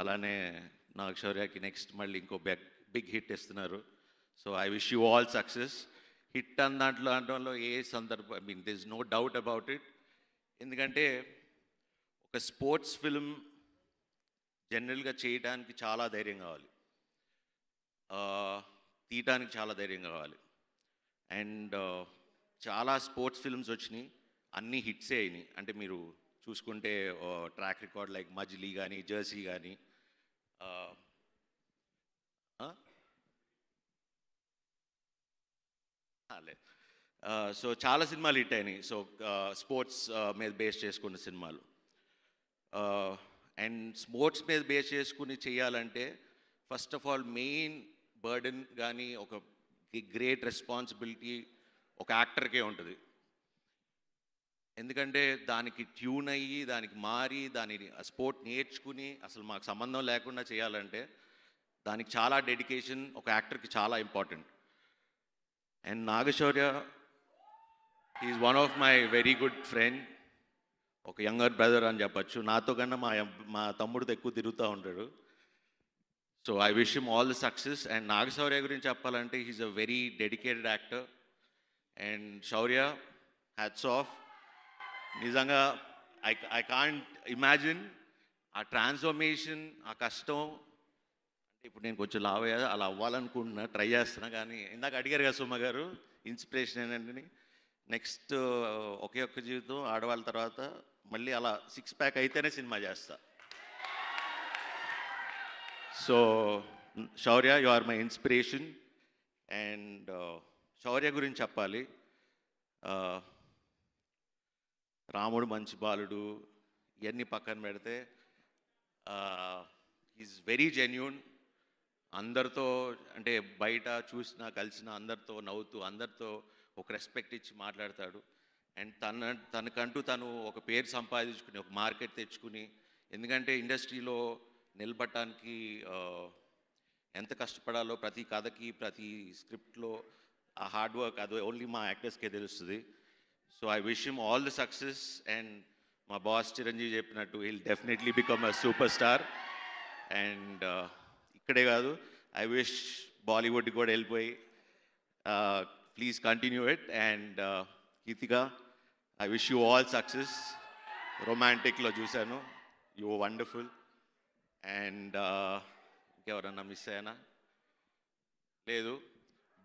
అలానే నాగశౌర్యకి నెక్స్ట్ మళ్ళీ ఇంకో బ్యాక్ బిగ్ హిట్ ఇస్తున్నారు so I wish you all success hit అన్న దాంట్లో అనడంలో ఏ సందర్భం I mean this no doubt about it ఎందుకంటే ఒక స్పోర్ట్స్ ఫిల్మ్ జనరల్గా చేయడానికి చాలా ధైర్యం కావాలి తీయటానికి చాలా ధైర్యం కావాలి అండ్ చాలా స్పోర్ట్స్ ఫిల్మ్స్ వచ్చినాయి అన్నీ హిట్సే అయినాయి అంటే మీరు చూసుకుంటే ట్రాక్ రికార్డ్ లైక్ మజ్లీ కానీ జెర్సీ కానీ లేదు సో చాలా సినిమాలు హిట్ అయినాయి సో స్పోర్ట్స్ మీద బేస్ చేసుకున్న సినిమాలు అండ్ స్పోర్ట్స్ మీద బేస్ చేసుకుని చేయాలంటే first of all main burden కానీ ఒక గ్రేట్ రెస్పాన్సిబిలిటీ ఒక యాక్టర్కే ఉంటుంది ఎందుకంటే దానికి ట్యూన్ అయ్యి దానికి మారి దాని స్పోర్ట్ నేర్చుకుని అసలు మాకు సంబంధం లేకుండా చేయాలంటే దానికి చాలా డెడికేషన్ ఒక యాక్టర్కి చాలా important and Naga Shaurya is one of my very good friend ఒక యంగర్ బ్రదర్ అని చెప్పచ్చు నాతో కన్నా మా మా తమ్ముడు ఎక్కువ తిరుగుతూ ఉంటాడు so I wish him all the success and Naga Shaurya గురించి చెప్పాలంటే he is a very dedicated actor and Shaurya hats off నిజంగా ఐ ఐ కాంట్ ఇమాజిన్ ఆ ట్రాన్స్ఫర్మేషన్ ఆ కష్టం అంటే ఇప్పుడు నేను కొంచెం లావ్ అయ్యా అలా అవ్వాలనుకుంటున్నా ట్రై చేస్తున్నా కానీ ఇందాక అడిగారు కదా సుమ గారు ఇన్స్పిరేషన్ ఏంటంటే నెక్స్ట్ ఒకే ఒక్క జీవితం ఆడవాళ్ళ తర్వాత మళ్ళీ అలా సిక్స్ ప్యాక్ అయితేనే సినిమా చేస్తా so Shaurya you are my inspiration and Shaurya గురించి చెప్పాలి రాముడు మంచి బాలుడు ఇవన్నీ పక్కన పెడితే ఈజ్ వెరీ జెన్యున్ అందరితో అంటే బయట చూసినా కలిసిన అందరితో నవ్వుతూ అందరితో ఒక రెస్పెక్ట్ ఇచ్చి మాట్లాడతాడు అండ్ తన తనకంటూ తను ఒక పేరు సంపాదించుకుని ఒక మార్కెట్ తెచ్చుకుని ఎందుకంటే ఇండస్ట్రీలో నిలబడటానికి ఎంత కష్టపడాలో ప్రతి కథకి ప్రతి స్క్రిప్ట్లో ఆ హార్డ్ వర్క్ అది ఓన్లీ మా యాక్టర్స్కే తెలుస్తుంది so I wish him all the success and మా బాస్ చిరంజీవి చెప్పినట్టు he'll definitely become a superstar and ఇక్కడే కాదు ఐ విష్ బాలీవుడ్ కూడా వెళ్ళిపోయి ప్లీజ్ కంటిన్యూ ఇట్ అండ్ హితిగా I wish you all success రొమాంటిక్లో చూశాను యూ వండర్ఫుల్ అండ్ ఇంకెవరన్నా మిస్ అయ్యానా లేదు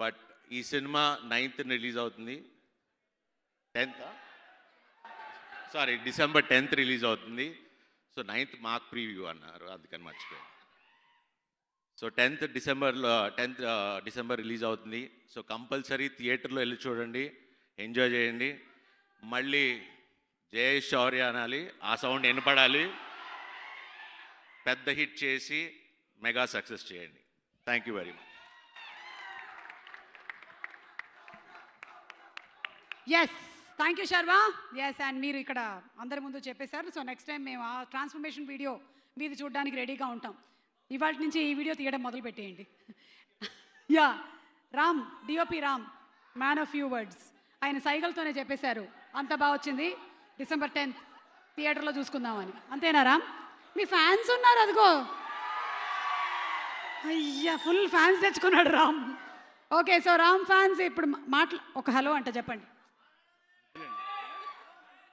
బట్ ఈ సినిమా నైన్త్ రిలీజ్ అవుతుంది tenth sorry December tenth release అవుతుంది సో నైన్త్ మాక్ ప్రీవ్యూ అన్నారు అందుకని మర్చిపోయాను సో టెన్త్ డిసెంబర్లో టెన్త్ డిసెంబర్ రిలీజ్ అవుతుంది సో కంపల్సరీ థియేటర్లో వెళ్ళి చూడండి ఎంజాయ్ చేయండి మళ్ళీ జయ శౌర్య అనాలి ఆ సౌండ్ వినపడాలి పెద్ద హిట్ చేసి మెగా సక్సెస్ చేయండి thank you very much yes thank you Sharma yes and మీరు ఇక్కడ అందరి ముందు చెప్పేశారు సో నెక్స్ట్ టైం మేము ఆ ట్రాన్స్ఫర్మేషన్ వీడియో మీది చూడడానికి రెడీగా ఉంటాం ఇవాళ నుంచి ఈ వీడియో తీయడం మొదలు పెట్టేయండి yeah Ram DOP Ram man of few words ఆయన సైకిల్తోనే చెప్పేశారు అంత బాగా వచ్చింది డిసెంబర్ టెన్త్ థియేటర్లో చూసుకుందామని అంతేనా రామ్ మీ ఫ్యాన్స్ ఉన్నారు అదిగో అయ్యా ఫుల్ ఫ్యాన్స్ తెచ్చుకున్నాడు Ram okay so Ram fans ఇప్పుడు మాట్లా ఒక హలో అంట చెప్పండి